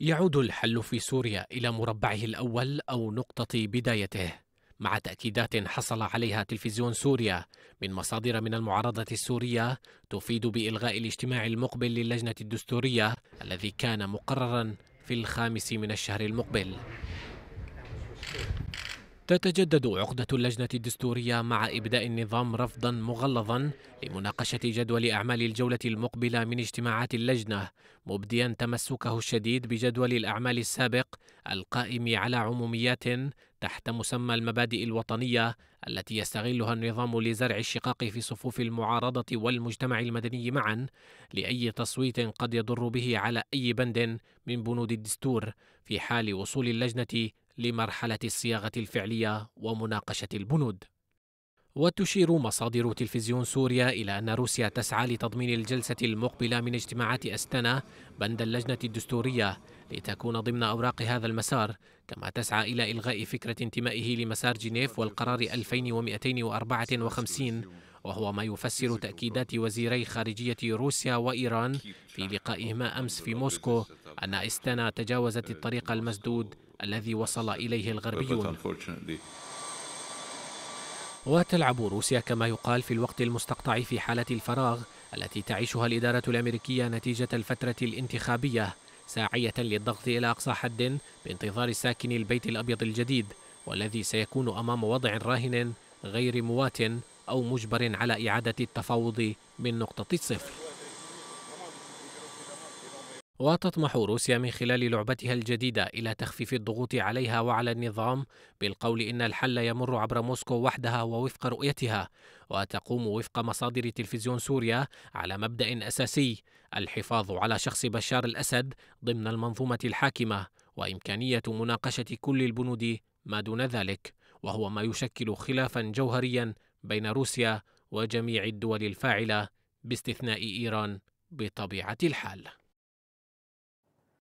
يعود الحل في سوريا إلى مربعه الأول أو نقطة بدايته مع تأكيدات حصل عليها تلفزيون سوريا من مصادر من المعارضة السورية تفيد بإلغاء الاجتماع المقبل للجنة الدستورية الذي كان مقررا في الخامس من الشهر المقبل تتجدد عقدة اللجنة الدستورية مع إبداء النظام رفضا مغلظا لمناقشة جدول أعمال الجولة المقبلة من اجتماعات اللجنة مبديا تمسكه الشديد بجدول الأعمال السابق القائم على عموميات تحت مسمى المبادئ الوطنية التي يستغلها النظام لزرع الشقاق في صفوف المعارضة والمجتمع المدني معا لأي تصويت قد يضر به على أي بند من بنود الدستور في حال وصول اللجنة لمرحلة الصياغة الفعلية ومناقشة البنود. وتشير مصادر تلفزيون سوريا إلى أن روسيا تسعى لتضمين الجلسة المقبلة من اجتماعات أستنا بند اللجنة الدستورية لتكون ضمن أوراق هذا المسار كما تسعى إلى إلغاء فكرة انتمائه لمسار جنيف والقرار 2254 وهو ما يفسر تأكيدات وزيري خارجية روسيا وإيران في لقائهما أمس في موسكو أن أستنا تجاوزت الطريق المسدود الذي وصل إليه الغربيون وتلعب روسيا كما يقال في الوقت المستقطع في حالة الفراغ التي تعيشها الإدارة الأمريكية نتيجة الفترة الانتخابية ساعية للضغط إلى أقصى حد بانتظار ساكن البيت الأبيض الجديد والذي سيكون أمام وضع راهن غير موات أو مجبر على إعادة التفاوض من نقطة الصفر وتطمح روسيا من خلال لعبتها الجديدة إلى تخفيف الضغوط عليها وعلى النظام بالقول إن الحل يمر عبر موسكو وحدها ووفق رؤيتها وتقوم وفق مصادر تلفزيون سوريا على مبدأ أساسي الحفاظ على شخص بشار الأسد ضمن المنظومة الحاكمة وإمكانية مناقشة كل البنود ما دون ذلك وهو ما يشكل خلافا جوهريا بين روسيا وجميع الدول الفاعلة باستثناء إيران بطبيعة الحال